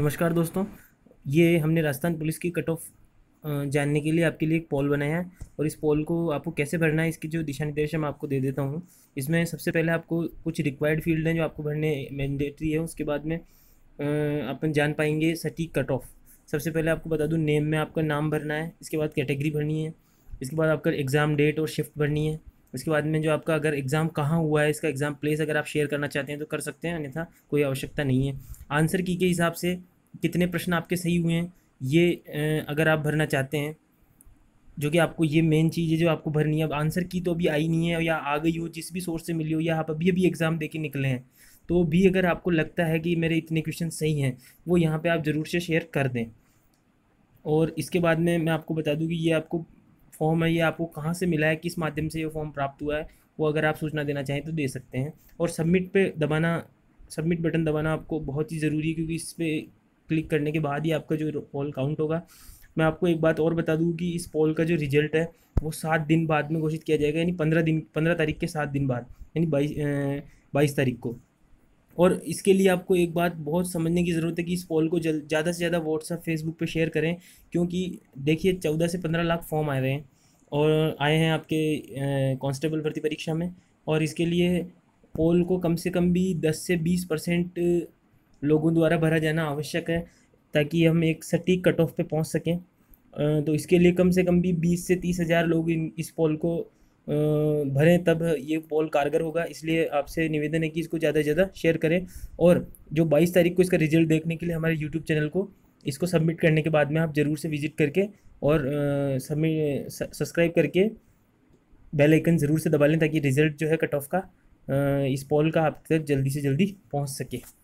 नमस्कार दोस्तों ये हमने राजस्थान पुलिस की कट ऑफ जानने के लिए आपके लिए एक पोल बनाया है और इस पोल को आपको कैसे भरना है इसकी जो दिशा निर्देश है मैं आपको दे देता हूँ इसमें सबसे पहले आपको कुछ रिक्वायर्ड फील्ड हैं जो आपको भरने मैंडेटरी है उसके बाद में अपन जान पाएंगे सटीक कट ऑफ सबसे पहले आपको बता दूँ नेम में आपका नाम भरना है इसके बाद कैटेगरी भरनी है इसके बाद आपका एग्ज़ाम डेट और शिफ्ट भरनी है उसके बाद में जो आपका अगर एग्ज़ाम कहाँ हुआ है इसका एग्ज़ाम प्लेस अगर आप शेयर करना चाहते हैं तो कर सकते हैं अन्यथा कोई आवश्यकता नहीं है आंसर की के हिसाब से कितने प्रश्न आपके सही हुए हैं ये अगर आप भरना चाहते हैं जो कि आपको ये मेन चीज़ है जो आपको भरनी है अब आंसर की तो अभी आई नहीं है या आ गई हो जिस भी सोर्स से मिली हो या आप अभी अभी एग्ज़ाम दे के निकले हैं तो भी अगर आपको लगता है कि मेरे इतने क्वेश्चन सही हैं वो यहाँ पर आप ज़रूर से शेयर कर दें और इसके बाद में मैं आपको बता दूँ कि ये आपको फॉर्म है ये आपको कहाँ से मिला है किस माध्यम से ये फॉर्म प्राप्त हुआ है वो अगर आप सूचना देना चाहें तो दे सकते हैं और सबमिट पे दबाना सबमिट बटन दबाना आपको बहुत ही ज़रूरी है क्योंकि इस पर क्लिक करने के बाद ही आपका जो पॉल काउंट होगा मैं आपको एक बात और बता दूँ कि इस पॉल का जो रिजल्ट है वो सात दिन बाद में घोषित किया जाएगा यानी पंद्रह दिन पंद्रह तारीख के सात दिन बाद यानी बाईस बाईस तारीख को और इसके लिए आपको एक बात बहुत समझने की ज़रूरत है कि इस पॉल को जल्द ज़्यादा से ज़्यादा व्हाट्सअप फेसबुक पे शेयर करें क्योंकि देखिए चौदह से पंद्रह लाख फॉर्म आ रहे हैं और आए हैं आपके कांस्टेबल भर्ती परीक्षा में और इसके लिए पोल को कम से कम भी दस से बीस परसेंट लोगों द्वारा भरा जाना आवश्यक है ताकि हम एक सटीक कट ऑफ पर पहुँच सकें तो इसके लिए कम से कम भी बीस से तीस हज़ार लोग इन इस पोल को भरें तब ये पोल कारगर होगा इसलिए आपसे निवेदन है कि इसको ज़्यादा से ज़्यादा शेयर करें और जो बाईस तारीख को इसका रिजल्ट देखने के लिए हमारे यूट्यूब चैनल को इसको सबमिट करने के बाद में आप ज़रूर से विज़िट करके और सबमिट सब्सक्राइब करके बेल आइकन ज़रूर से दबा लें ताकि रिज़ल्ट जो है कट ऑफ का इस पॉल का आप तक जल्दी से जल्दी पहुंच सके